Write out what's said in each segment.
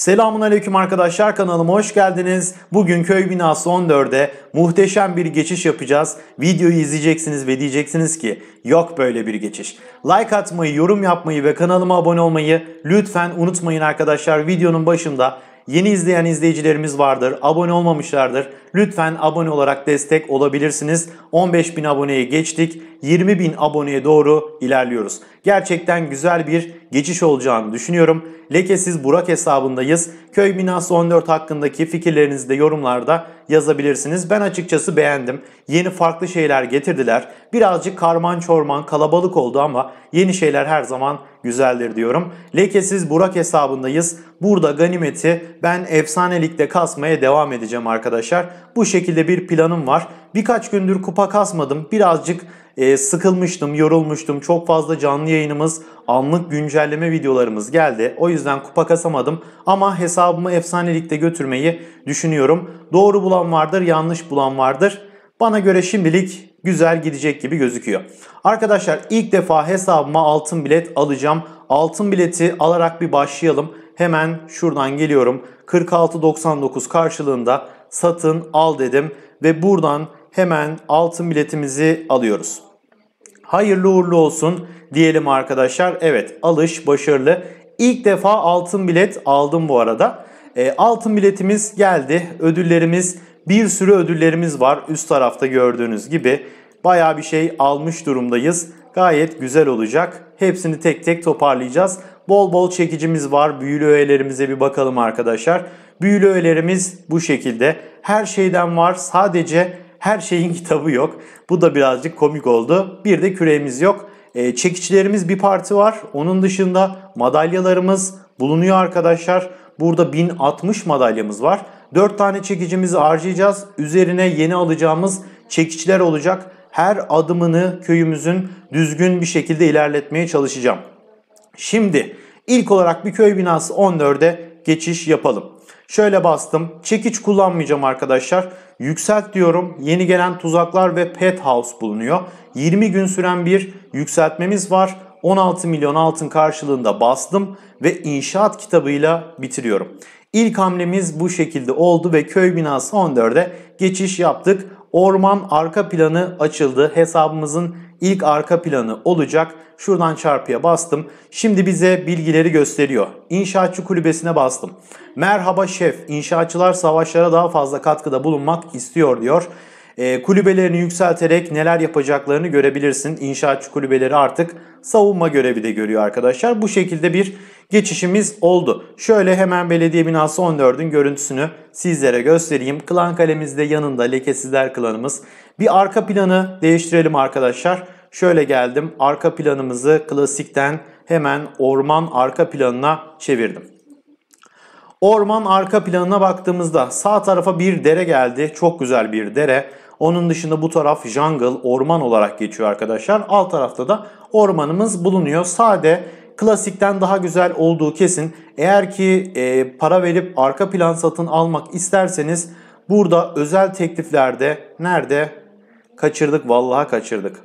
Selamun Aleyküm arkadaşlar kanalıma hoş geldiniz. Bugün köy binası 14'e muhteşem bir geçiş yapacağız. Videoyu izleyeceksiniz ve diyeceksiniz ki yok böyle bir geçiş. Like atmayı, yorum yapmayı ve kanalıma abone olmayı lütfen unutmayın arkadaşlar. Videonun başında Yeni izleyen izleyicilerimiz vardır. Abone olmamışlardır. Lütfen abone olarak destek olabilirsiniz. 15 bin aboneye geçtik. 20 bin aboneye doğru ilerliyoruz. Gerçekten güzel bir geçiş olacağını düşünüyorum. Lekesiz Burak hesabındayız. Köy binası 14 hakkındaki fikirlerinizi de yorumlarda yazabilirsiniz. Ben açıkçası beğendim. Yeni farklı şeyler getirdiler. Birazcık karman çorman kalabalık oldu ama yeni şeyler her zaman güzeldir diyorum. Lekesiz Burak hesabındayız. Burada ganimeti ben efsanelikte kasmaya devam edeceğim arkadaşlar. Bu şekilde bir planım var. Birkaç gündür kupa kasmadım. Birazcık e, sıkılmıştım, yorulmuştum. Çok fazla canlı yayınımız, anlık güncelleme videolarımız geldi. O yüzden kupa kasamadım ama hesabımı efsanelikte götürmeyi düşünüyorum. Doğru bulan vardır, yanlış bulan vardır. Bana göre şimdilik güzel gidecek gibi gözüküyor. Arkadaşlar ilk defa hesabıma altın bilet alacağım. Altın bileti alarak bir başlayalım. Hemen şuradan geliyorum. 46.99 karşılığında satın al dedim ve buradan hemen altın biletimizi alıyoruz. Hayırlı uğurlu olsun diyelim arkadaşlar. Evet alış başarılı. İlk defa altın bilet aldım bu arada. E, altın biletimiz geldi. Ödüllerimiz bir sürü ödüllerimiz var üst tarafta gördüğünüz gibi. Baya bir şey almış durumdayız. Gayet güzel olacak. Hepsini tek tek toparlayacağız. Bol bol çekicimiz var. Büyülü öğelerimize bir bakalım arkadaşlar. Büyülü öğelerimiz bu şekilde. Her şeyden var. Sadece her şeyin kitabı yok. Bu da birazcık komik oldu. Bir de küreğimiz yok. E, ee, çekiçlerimiz bir parti var. Onun dışında madalyalarımız bulunuyor arkadaşlar. Burada 1060 madalyamız var. 4 tane çekicimizi harcayacağız. Üzerine yeni alacağımız çekiciler olacak. Her adımını köyümüzün düzgün bir şekilde ilerletmeye çalışacağım. Şimdi ilk olarak bir köy binası 14'e geçiş yapalım. Şöyle bastım. Çekiç kullanmayacağım arkadaşlar. Yükselt diyorum. Yeni gelen tuzaklar ve pet house bulunuyor. 20 gün süren bir yükseltmemiz var. 16 milyon altın karşılığında bastım ve inşaat kitabıyla bitiriyorum. İlk hamlemiz bu şekilde oldu ve köy binası 14'e geçiş yaptık. Orman arka planı açıldı. Hesabımızın ilk arka planı olacak. Şuradan çarpıya bastım. Şimdi bize bilgileri gösteriyor. İnşaatçı kulübesine bastım. Merhaba şef, inşaatçılar savaşlara daha fazla katkıda bulunmak istiyor diyor e, kulübelerini yükselterek neler yapacaklarını görebilirsin. İnşaatçı kulübeleri artık savunma görevi de görüyor arkadaşlar. Bu şekilde bir geçişimiz oldu. Şöyle hemen belediye binası 14'ün görüntüsünü sizlere göstereyim. Klan kalemizde yanında lekesizler klanımız. Bir arka planı değiştirelim arkadaşlar. Şöyle geldim arka planımızı klasikten hemen orman arka planına çevirdim. Orman arka planına baktığımızda sağ tarafa bir dere geldi. Çok güzel bir dere. Onun dışında bu taraf jungle, orman olarak geçiyor arkadaşlar. Alt tarafta da ormanımız bulunuyor. Sade, klasikten daha güzel olduğu kesin. Eğer ki e, para verip arka plan satın almak isterseniz burada özel tekliflerde nerede? Kaçırdık, vallaha kaçırdık.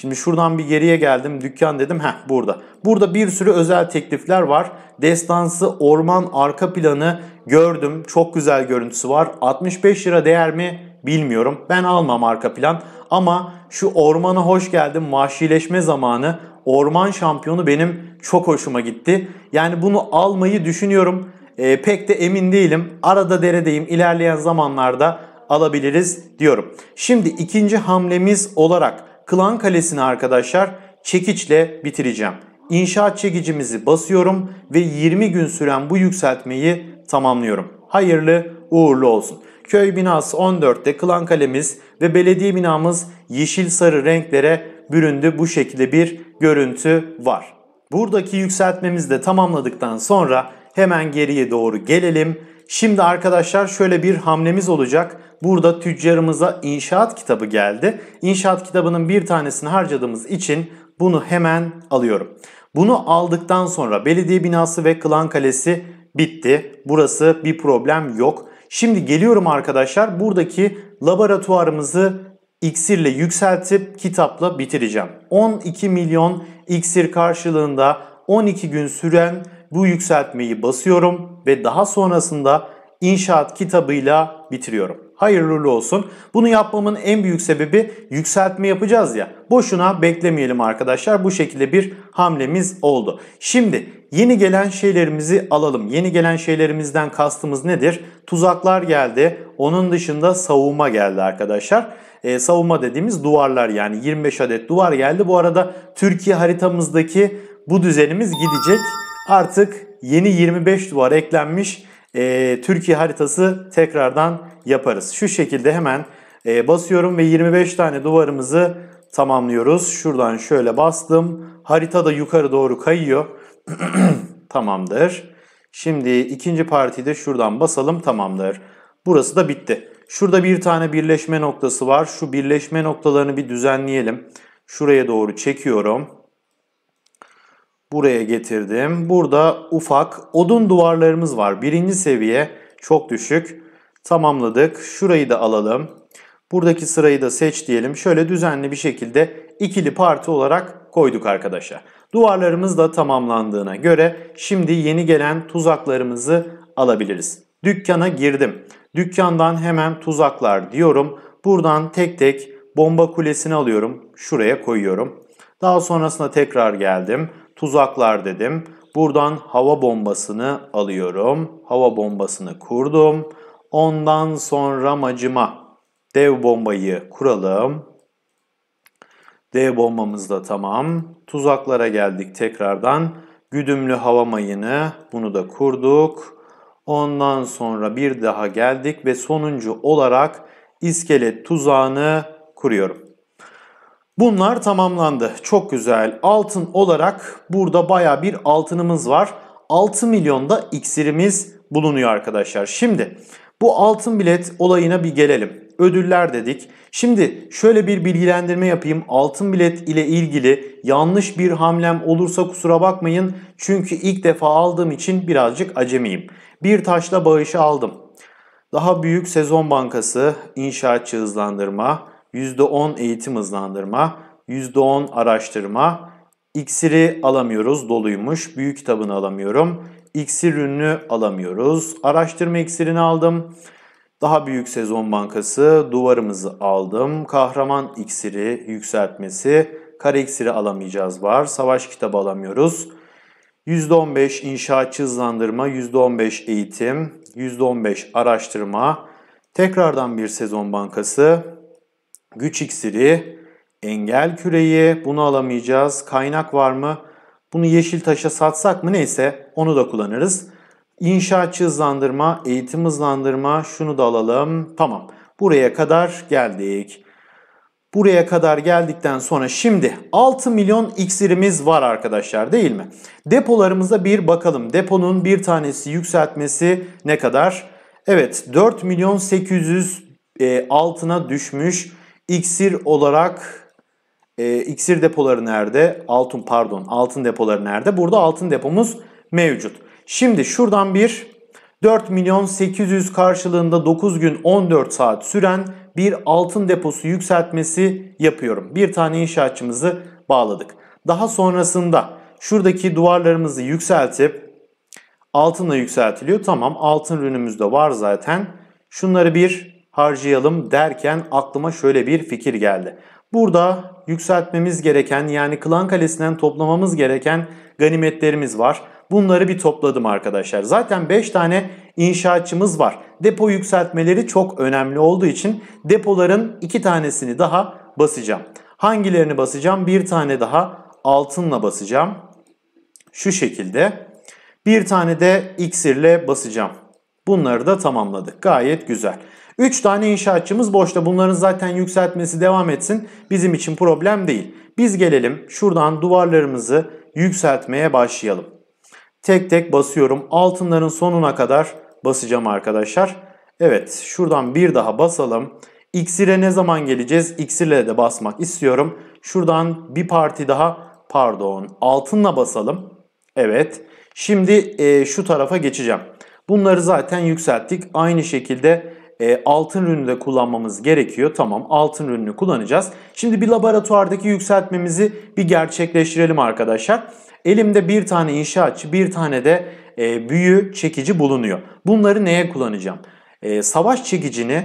Şimdi şuradan bir geriye geldim. Dükkan dedim. Heh burada. Burada bir sürü özel teklifler var. Destansı orman arka planı gördüm. Çok güzel görüntüsü var. 65 lira değer mi bilmiyorum. Ben almam arka plan. Ama şu ormana hoş geldin vahşileşme zamanı orman şampiyonu benim çok hoşuma gitti. Yani bunu almayı düşünüyorum. E, pek de emin değilim. Arada deredeyim. İlerleyen zamanlarda alabiliriz diyorum. Şimdi ikinci hamlemiz olarak Klan Kalesi'ni arkadaşlar çekiçle bitireceğim. İnşaat çekicimizi basıyorum ve 20 gün süren bu yükseltmeyi tamamlıyorum. Hayırlı uğurlu olsun. Köy binası 14'te klan kalemiz ve belediye binamız yeşil sarı renklere büründü. Bu şekilde bir görüntü var. Buradaki yükseltmemizi de tamamladıktan sonra hemen geriye doğru gelelim Şimdi arkadaşlar şöyle bir hamlemiz olacak. Burada tüccarımıza inşaat kitabı geldi. İnşaat kitabının bir tanesini harcadığımız için bunu hemen alıyorum. Bunu aldıktan sonra belediye binası ve Kılan kalesi bitti. Burası bir problem yok. Şimdi geliyorum arkadaşlar buradaki laboratuvarımızı ile yükseltip kitapla bitireceğim. 12 milyon iksir karşılığında 12 gün süren bu yükseltmeyi basıyorum ve daha sonrasında inşaat kitabıyla bitiriyorum. Hayırlı olsun. Bunu yapmamın en büyük sebebi yükseltme yapacağız ya. Boşuna beklemeyelim arkadaşlar. Bu şekilde bir hamlemiz oldu. Şimdi yeni gelen şeylerimizi alalım. Yeni gelen şeylerimizden kastımız nedir? Tuzaklar geldi. Onun dışında savunma geldi arkadaşlar. Ee, savunma dediğimiz duvarlar yani 25 adet duvar geldi. Bu arada Türkiye haritamızdaki bu düzenimiz gidecek. Artık yeni 25 duvar eklenmiş e, Türkiye haritası tekrardan yaparız. Şu şekilde hemen e, basıyorum ve 25 tane duvarımızı tamamlıyoruz. Şuradan şöyle bastım. Harita da yukarı doğru kayıyor. Tamamdır. Şimdi ikinci partiyi de şuradan basalım. Tamamdır. Burası da bitti. Şurada bir tane birleşme noktası var. Şu birleşme noktalarını bir düzenleyelim. Şuraya doğru çekiyorum buraya getirdim. Burada ufak odun duvarlarımız var. Birinci seviye çok düşük. Tamamladık. Şurayı da alalım. Buradaki sırayı da seç diyelim. Şöyle düzenli bir şekilde ikili parti olarak koyduk arkadaşlar. Duvarlarımız da tamamlandığına göre şimdi yeni gelen tuzaklarımızı alabiliriz. Dükkana girdim. Dükkandan hemen tuzaklar diyorum. Buradan tek tek bomba kulesini alıyorum. Şuraya koyuyorum. Daha sonrasında tekrar geldim tuzaklar dedim. Buradan hava bombasını alıyorum. Hava bombasını kurdum. Ondan sonra amacıma dev bombayı kuralım. Dev bombamız da tamam. Tuzaklara geldik tekrardan. Güdümlü hava mayını bunu da kurduk. Ondan sonra bir daha geldik ve sonuncu olarak iskelet tuzağını kuruyorum. Bunlar tamamlandı. Çok güzel. Altın olarak burada baya bir altınımız var. 6 milyonda iksirimiz bulunuyor arkadaşlar. Şimdi bu altın bilet olayına bir gelelim. Ödüller dedik. Şimdi şöyle bir bilgilendirme yapayım. Altın bilet ile ilgili yanlış bir hamlem olursa kusura bakmayın. Çünkü ilk defa aldığım için birazcık acemiyim. Bir taşla bağışı aldım. Daha büyük sezon bankası, inşaatçı hızlandırma, %10 eğitim hızlandırma, %10 araştırma. İksiri alamıyoruz, doluymuş. Büyük kitabını alamıyorum. İksir ürünü alamıyoruz. Araştırma iksirini aldım. Daha büyük sezon bankası, duvarımızı aldım. Kahraman iksiri yükseltmesi, kar iksiri alamayacağız var. Savaş kitabı alamıyoruz. %15 inşaatçı hızlandırma, %15 eğitim, %15 araştırma. Tekrardan bir sezon bankası, Güç iksiri, engel küreği, bunu alamayacağız. Kaynak var mı? Bunu yeşil taşa satsak mı neyse onu da kullanırız. İnşaatçı hızlandırma, eğitim hızlandırma şunu da alalım. Tamam buraya kadar geldik. Buraya kadar geldikten sonra şimdi 6 milyon iksirimiz var arkadaşlar değil mi? Depolarımıza bir bakalım. Deponun bir tanesi yükseltmesi ne kadar? Evet 4 milyon 800 e, altına düşmüş. İksir olarak e, iksir depoları nerede? Altın pardon altın depoları nerede? Burada altın depomuz mevcut. Şimdi şuradan bir 4 milyon 800 karşılığında 9 gün 14 saat süren bir altın deposu yükseltmesi yapıyorum. Bir tane inşaatçımızı bağladık. Daha sonrasında şuradaki duvarlarımızı yükseltip altınla yükseltiliyor. Tamam altın ürünümüz de var zaten. Şunları bir harcayalım derken aklıma şöyle bir fikir geldi. Burada yükseltmemiz gereken yani klan kalesinden toplamamız gereken ganimetlerimiz var. Bunları bir topladım arkadaşlar. Zaten 5 tane inşaatçımız var. Depo yükseltmeleri çok önemli olduğu için depoların 2 tanesini daha basacağım. Hangilerini basacağım? Bir tane daha altınla basacağım. Şu şekilde. Bir tane de iksirle basacağım. Bunları da tamamladık. Gayet güzel. 3 tane inşaatçımız boşta. Bunların zaten yükseltmesi devam etsin. Bizim için problem değil. Biz gelelim şuradan duvarlarımızı yükseltmeye başlayalım. Tek tek basıyorum. Altınların sonuna kadar basacağım arkadaşlar. Evet şuradan bir daha basalım. İksire ne zaman geleceğiz? İksirle de basmak istiyorum. Şuradan bir parti daha pardon altınla basalım. Evet şimdi e, şu tarafa geçeceğim. Bunları zaten yükselttik. Aynı şekilde e, altın ürünü de kullanmamız gerekiyor. Tamam altın ürünü kullanacağız. Şimdi bir laboratuvardaki yükseltmemizi bir gerçekleştirelim arkadaşlar. Elimde bir tane inşaatçı bir tane de e, büyü çekici bulunuyor. Bunları neye kullanacağım? E, savaş çekicini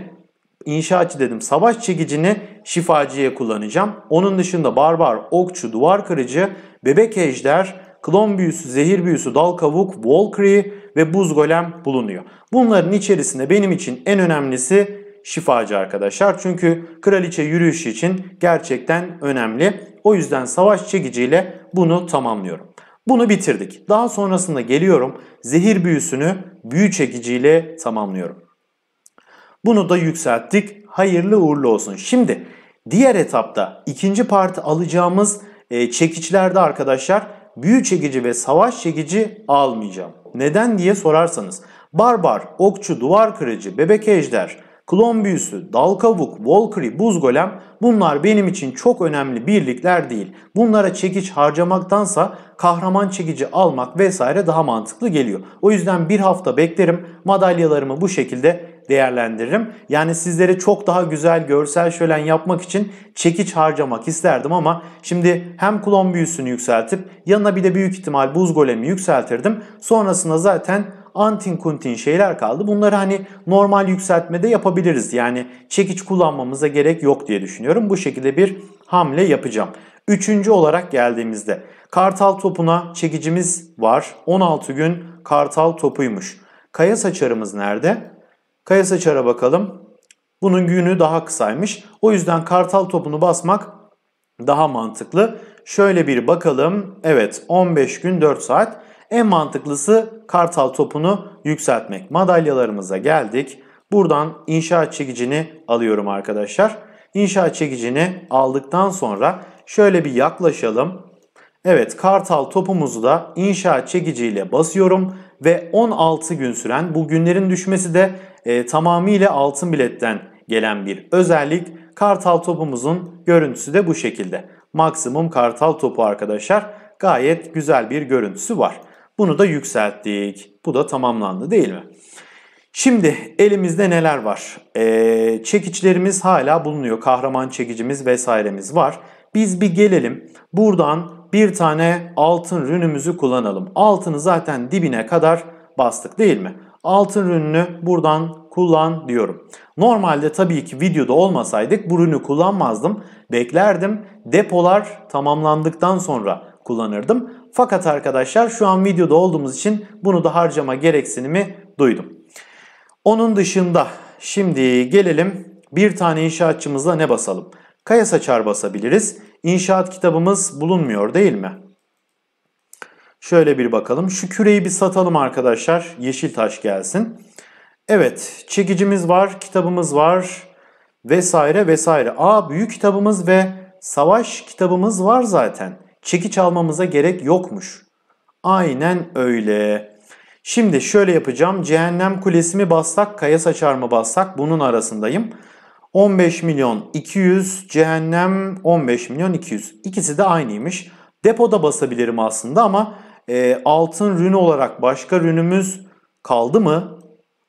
inşaatçı dedim savaş çekicini şifacıya kullanacağım. Onun dışında barbar, okçu, duvar kırıcı, bebek ejder, klon büyüsü, zehir büyüsü, dal kavuk, wall kree, ve buz golem bulunuyor. Bunların içerisinde benim için en önemlisi şifacı arkadaşlar. Çünkü kraliçe yürüyüşü için gerçekten önemli. O yüzden savaş çekiciyle bunu tamamlıyorum. Bunu bitirdik. Daha sonrasında geliyorum zehir büyüsünü büyü çekiciyle tamamlıyorum. Bunu da yükselttik. Hayırlı uğurlu olsun. Şimdi diğer etapta ikinci parti alacağımız e, çekicilerde arkadaşlar büyü çekici ve savaş çekici almayacağım. Neden diye sorarsanız barbar, okçu, duvar kırıcı, bebek ejder, klon büyüsü, dal kavuk, volkri, buz golem bunlar benim için çok önemli birlikler değil. Bunlara çekiç harcamaktansa kahraman çekici almak vesaire daha mantıklı geliyor. O yüzden bir hafta beklerim madalyalarımı bu şekilde değerlendiririm. Yani sizlere çok daha güzel görsel şölen yapmak için çekiç harcamak isterdim ama şimdi hem klon büyüsünü yükseltip yanına bir de büyük ihtimal buz golemi yükseltirdim. Sonrasında zaten antin kuntin şeyler kaldı. Bunları hani normal yükseltmede yapabiliriz. Yani çekiç kullanmamıza gerek yok diye düşünüyorum. Bu şekilde bir hamle yapacağım. Üçüncü olarak geldiğimizde kartal topuna çekicimiz var. 16 gün kartal topuymuş. Kaya saçarımız nerede? Kayasaçar'a bakalım. Bunun günü daha kısaymış. O yüzden kartal topunu basmak daha mantıklı. Şöyle bir bakalım. Evet 15 gün 4 saat. En mantıklısı kartal topunu yükseltmek. Madalyalarımıza geldik. Buradan inşaat çekicini alıyorum arkadaşlar. İnşaat çekicini aldıktan sonra şöyle bir yaklaşalım. Evet kartal topumuzu da inşaat çekiciyle basıyorum ve 16 gün süren bu günlerin düşmesi de e, tamamıyla altın biletten gelen bir özellik. Kartal topumuzun görüntüsü de bu şekilde. Maksimum kartal topu arkadaşlar gayet güzel bir görüntüsü var. Bunu da yükselttik. Bu da tamamlandı değil mi? Şimdi elimizde neler var? Ee, çekiçlerimiz hala bulunuyor. Kahraman çekicimiz vesairemiz var. Biz bir gelelim. Buradan bir tane altın rünümüzü kullanalım. Altını zaten dibine kadar bastık değil mi? altın rününü buradan kullan diyorum. Normalde tabii ki videoda olmasaydık bu rünü kullanmazdım. Beklerdim. Depolar tamamlandıktan sonra kullanırdım. Fakat arkadaşlar şu an videoda olduğumuz için bunu da harcama gereksinimi duydum. Onun dışında şimdi gelelim bir tane inşaatçımızla ne basalım? Kaya saçar basabiliriz. İnşaat kitabımız bulunmuyor değil mi? Şöyle bir bakalım. Şu küreyi bir satalım arkadaşlar. Yeşil taş gelsin. Evet çekicimiz var, kitabımız var vesaire vesaire. Aa büyük kitabımız ve savaş kitabımız var zaten. Çekiç almamıza gerek yokmuş. Aynen öyle. Şimdi şöyle yapacağım. Cehennem kulesi mi bassak, kaya saçar mı bassak bunun arasındayım. 15 milyon 200, cehennem 15 milyon 200. İkisi de aynıymış. Depoda basabilirim aslında ama e, altın rünü olarak başka rünümüz kaldı mı?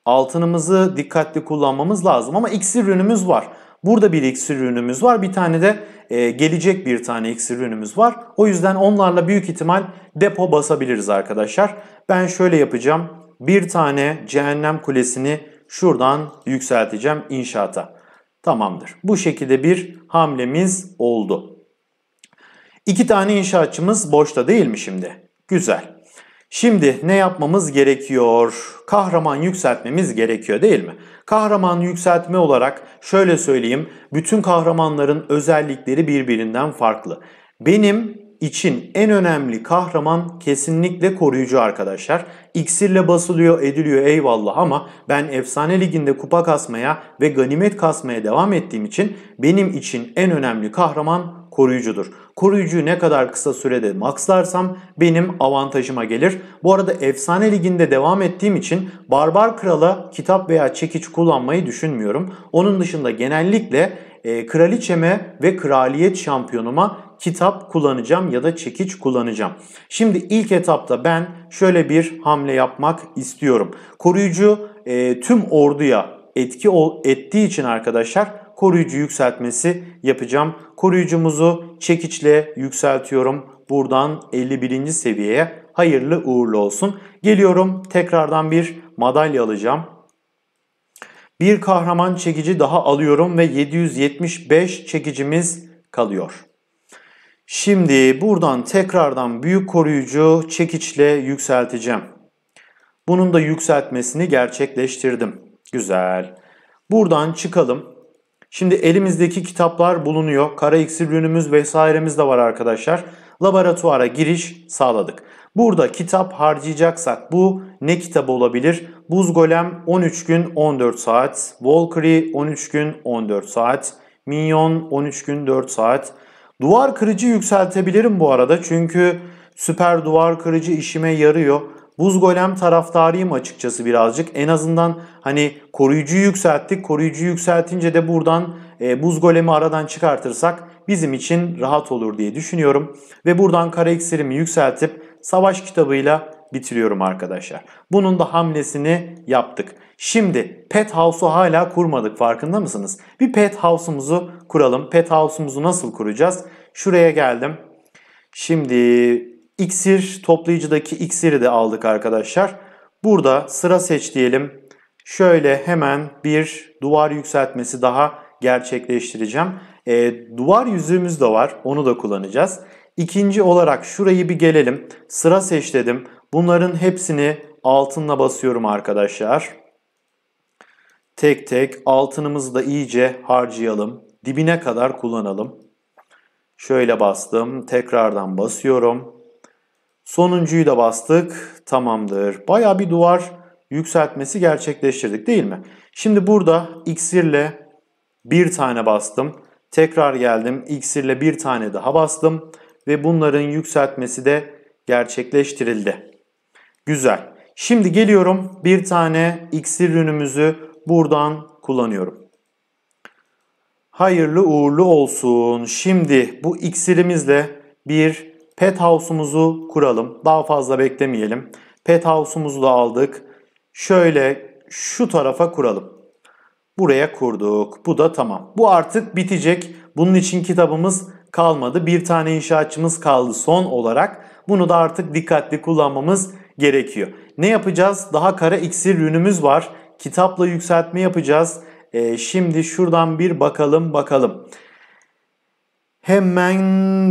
Altınımızı dikkatli kullanmamız lazım ama iksir rünümüz var. Burada bir iksir ürünümüz var. Bir tane de e, gelecek bir tane iksir ürünümüz var. O yüzden onlarla büyük ihtimal depo basabiliriz arkadaşlar. Ben şöyle yapacağım. Bir tane cehennem kulesini şuradan yükselteceğim inşaata. Tamamdır. Bu şekilde bir hamlemiz oldu. İki tane inşaatçımız boşta değil mi şimdi? Güzel. Şimdi ne yapmamız gerekiyor? Kahraman yükseltmemiz gerekiyor değil mi? Kahraman yükseltme olarak şöyle söyleyeyim. Bütün kahramanların özellikleri birbirinden farklı. Benim için en önemli kahraman kesinlikle koruyucu arkadaşlar. İksirle basılıyor ediliyor eyvallah ama ben efsane liginde kupa kasmaya ve ganimet kasmaya devam ettiğim için benim için en önemli kahraman koruyucudur. Koruyucuyu ne kadar kısa sürede maxlarsam benim avantajıma gelir. Bu arada Efsane Ligi'nde devam ettiğim için Barbar Kral'a kitap veya çekiç kullanmayı düşünmüyorum. Onun dışında genellikle e, kraliçeme ve kraliyet şampiyonuma kitap kullanacağım ya da çekiç kullanacağım. Şimdi ilk etapta ben şöyle bir hamle yapmak istiyorum. Koruyucu e, tüm orduya etki ol, ettiği için arkadaşlar koruyucu yükseltmesi yapacağım. Koruyucumuzu çekiçle yükseltiyorum. Buradan 51. seviyeye hayırlı uğurlu olsun. Geliyorum tekrardan bir madalya alacağım. Bir kahraman çekici daha alıyorum ve 775 çekicimiz kalıyor. Şimdi buradan tekrardan büyük koruyucu çekiçle yükselteceğim. Bunun da yükseltmesini gerçekleştirdim. Güzel. Buradan çıkalım. Şimdi elimizdeki kitaplar bulunuyor. Kara iksir ürünümüz vesairemiz de var arkadaşlar. Laboratuvara giriş sağladık. Burada kitap harcayacaksak bu ne kitabı olabilir? Buz Golem 13 gün 14 saat, Valkyrie 13 gün 14 saat, Minyon 13 gün 4 saat. Duvar kırıcı yükseltebilirim bu arada çünkü süper duvar kırıcı işime yarıyor. Buz Golem taraftarıyım açıkçası birazcık. En azından hani koruyucuyu yükselttik. Koruyucuyu yükseltince de buradan e, Buz Golem'i aradan çıkartırsak bizim için rahat olur diye düşünüyorum. Ve buradan kara iksirimi yükseltip savaş kitabıyla bitiriyorum arkadaşlar. Bunun da hamlesini yaptık. Şimdi pet house'u hala kurmadık farkında mısınız? Bir pet house'umuzu kuralım. Pet house'umuzu nasıl kuracağız? Şuraya geldim. Şimdi İksir toplayıcıdaki iksiri de aldık arkadaşlar. Burada sıra seç diyelim. Şöyle hemen bir duvar yükseltmesi daha gerçekleştireceğim. E, duvar yüzüğümüz de var. Onu da kullanacağız. İkinci olarak şurayı bir gelelim. Sıra seç dedim. Bunların hepsini altınla basıyorum arkadaşlar. Tek tek altınımızı da iyice harcayalım. Dibine kadar kullanalım. Şöyle bastım. Tekrardan basıyorum. Sonuncuyu da bastık. Tamamdır. Baya bir duvar yükseltmesi gerçekleştirdik değil mi? Şimdi burada iksirle bir tane bastım. Tekrar geldim. İksirle bir tane daha bastım. Ve bunların yükseltmesi de gerçekleştirildi. Güzel. Şimdi geliyorum bir tane iksir ürünümüzü buradan kullanıyorum. Hayırlı uğurlu olsun. Şimdi bu iksirimizle bir Pet house'umuzu kuralım. Daha fazla beklemeyelim. Pet house'umuzu da aldık. Şöyle şu tarafa kuralım. Buraya kurduk. Bu da tamam. Bu artık bitecek. Bunun için kitabımız kalmadı. Bir tane inşaatçımız kaldı son olarak. Bunu da artık dikkatli kullanmamız gerekiyor. Ne yapacağız? Daha kara iksir ürünümüz var. Kitapla yükseltme yapacağız. Ee, şimdi şuradan bir bakalım bakalım. Hemen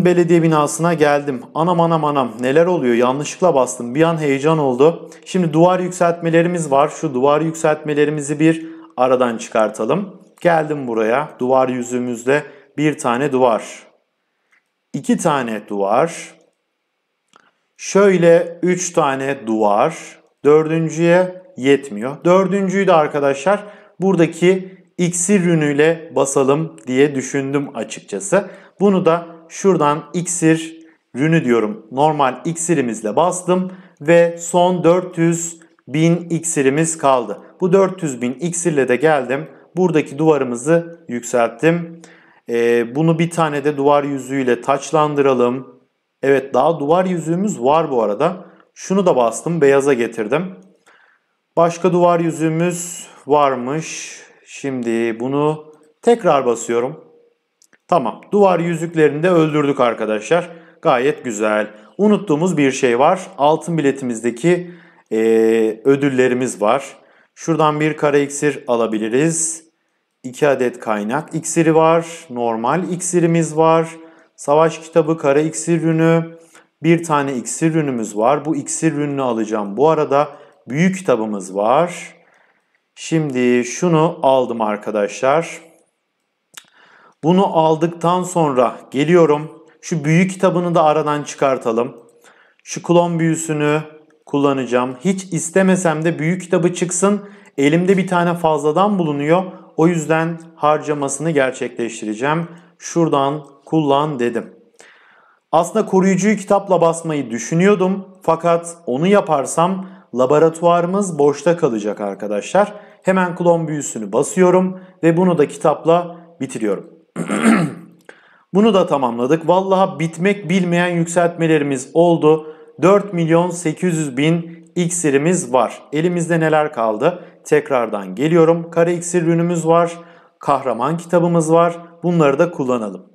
belediye binasına geldim. Anam anam anam neler oluyor yanlışlıkla bastım. Bir an heyecan oldu. Şimdi duvar yükseltmelerimiz var. Şu duvar yükseltmelerimizi bir aradan çıkartalım. Geldim buraya. Duvar yüzümüzde bir tane duvar. İki tane duvar. Şöyle üç tane duvar. Dördüncüye yetmiyor. Dördüncüyü de arkadaşlar buradaki iksir ürünüyle basalım diye düşündüm açıkçası. Bunu da şuradan iksir rünü diyorum. Normal iksirimizle bastım ve son 400 bin iksirimiz kaldı. Bu 400 bin iksirle de geldim. Buradaki duvarımızı yükselttim. Ee, bunu bir tane de duvar yüzüğüyle taçlandıralım. Evet daha duvar yüzüğümüz var bu arada. Şunu da bastım beyaza getirdim. Başka duvar yüzüğümüz varmış. Şimdi bunu tekrar basıyorum. Tamam. Duvar yüzüklerini de öldürdük arkadaşlar. Gayet güzel. Unuttuğumuz bir şey var. Altın biletimizdeki e, ödüllerimiz var. Şuradan bir kara iksir alabiliriz. 2 adet kaynak iksiri var. Normal iksirimiz var. Savaş kitabı kara iksir ürünü. Bir tane iksir ürünümüz var. Bu iksir ürünü alacağım. Bu arada büyük kitabımız var. Şimdi şunu aldım arkadaşlar. Bunu aldıktan sonra geliyorum. Şu büyü kitabını da aradan çıkartalım. Şu klon büyüsünü kullanacağım. Hiç istemesem de büyü kitabı çıksın. Elimde bir tane fazladan bulunuyor. O yüzden harcamasını gerçekleştireceğim. Şuradan kullan dedim. Aslında koruyucuyu kitapla basmayı düşünüyordum. Fakat onu yaparsam laboratuvarımız boşta kalacak arkadaşlar. Hemen klon büyüsünü basıyorum ve bunu da kitapla bitiriyorum. bunu da tamamladık. Vallahi bitmek bilmeyen yükseltmelerimiz oldu. 4 milyon 800 bin iksirimiz var. Elimizde neler kaldı? Tekrardan geliyorum. Kara iksir ürünümüz var. Kahraman kitabımız var. Bunları da kullanalım.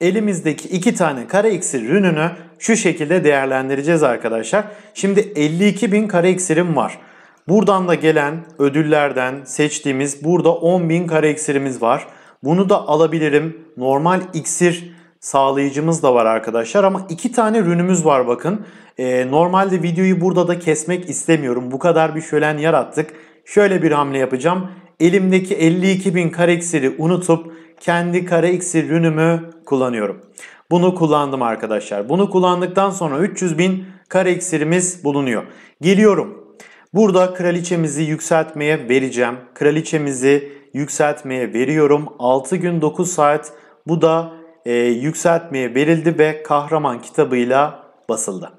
Elimizdeki iki tane kara iksir ürününü şu şekilde değerlendireceğiz arkadaşlar. Şimdi 52 bin kare iksirim var. Buradan da gelen ödüllerden seçtiğimiz burada 10 bin kare iksirimiz var. Bunu da alabilirim. Normal iksir sağlayıcımız da var arkadaşlar ama iki tane ürünümüz var bakın. Ee, normalde videoyu burada da kesmek istemiyorum. Bu kadar bir şölen yarattık. Şöyle bir hamle yapacağım. Elimdeki 52 bin kare iksiri unutup kendi kare iksir ürünümü kullanıyorum. Bunu kullandım arkadaşlar. Bunu kullandıktan sonra 300 bin kare iksirimiz bulunuyor. Geliyorum. Burada kraliçemizi yükseltmeye vereceğim. Kraliçemizi yükseltmeye veriyorum. 6 gün 9 saat bu da e, yükseltmeye verildi ve kahraman kitabıyla basıldı.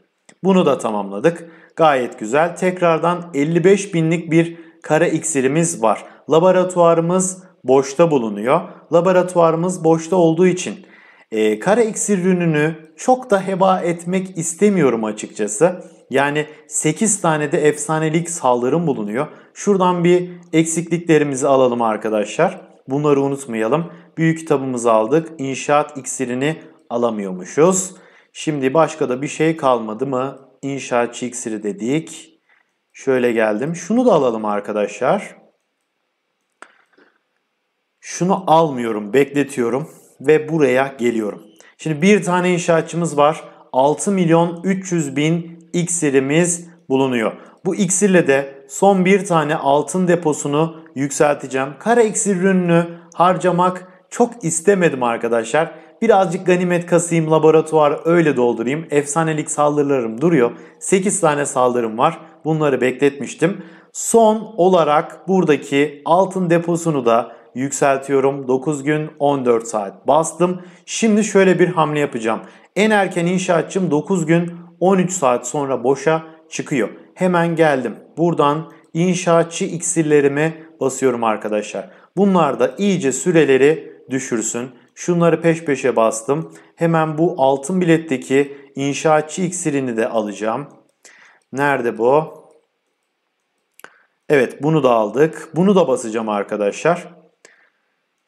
Bunu da tamamladık. Gayet güzel. Tekrardan 55 binlik bir kara iksirimiz var. Laboratuvarımız boşta bulunuyor. Laboratuvarımız boşta olduğu için e, ee, kara iksir ürününü çok da heba etmek istemiyorum açıkçası. Yani 8 tane de efsanelik saldırım bulunuyor. Şuradan bir eksikliklerimizi alalım arkadaşlar. Bunları unutmayalım. Büyük kitabımızı aldık. İnşaat iksirini alamıyormuşuz. Şimdi başka da bir şey kalmadı mı? İnşaatçı iksiri dedik. Şöyle geldim. Şunu da alalım arkadaşlar. Şunu almıyorum, bekletiyorum ve buraya geliyorum. Şimdi bir tane inşaatçımız var. 6 milyon 300 bin iksirimiz bulunuyor. Bu iksirle de son bir tane altın deposunu yükselteceğim. Kara iksir ürününü harcamak çok istemedim arkadaşlar. Birazcık ganimet kasayım, laboratuvar öyle doldurayım. Efsanelik saldırılarım duruyor. 8 tane saldırım var. Bunları bekletmiştim. Son olarak buradaki altın deposunu da yükseltiyorum. 9 gün 14 saat bastım. Şimdi şöyle bir hamle yapacağım. En erken inşaatçım 9 gün 13 saat sonra boşa çıkıyor. Hemen geldim. Buradan inşaatçı iksirlerimi basıyorum arkadaşlar. Bunlar da iyice süreleri düşürsün. Şunları peş peşe bastım. Hemen bu altın biletteki inşaatçı iksirini de alacağım. Nerede bu? Evet bunu da aldık. Bunu da basacağım arkadaşlar.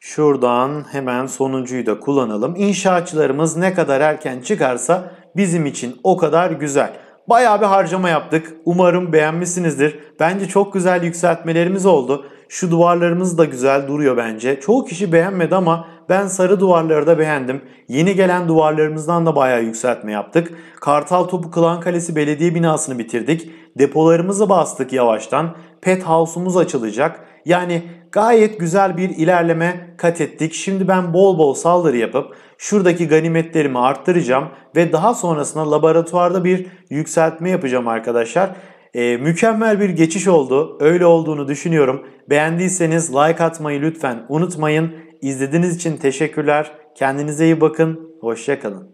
Şuradan hemen sonuncuyu da kullanalım. İnşaatçılarımız ne kadar erken çıkarsa bizim için o kadar güzel. Bayağı bir harcama yaptık. Umarım beğenmişsinizdir. Bence çok güzel yükseltmelerimiz oldu. Şu duvarlarımız da güzel duruyor bence. Çoğu kişi beğenmedi ama ben sarı duvarları da beğendim. Yeni gelen duvarlarımızdan da bayağı yükseltme yaptık. Kartal Topu Kılan Kalesi Belediye binasını bitirdik. Depolarımızı bastık yavaştan pet house'umuz açılacak. Yani gayet güzel bir ilerleme kat ettik. Şimdi ben bol bol saldırı yapıp şuradaki ganimetlerimi arttıracağım ve daha sonrasında laboratuvarda bir yükseltme yapacağım arkadaşlar. Ee, mükemmel bir geçiş oldu. Öyle olduğunu düşünüyorum. Beğendiyseniz like atmayı lütfen unutmayın. İzlediğiniz için teşekkürler. Kendinize iyi bakın. Hoşçakalın.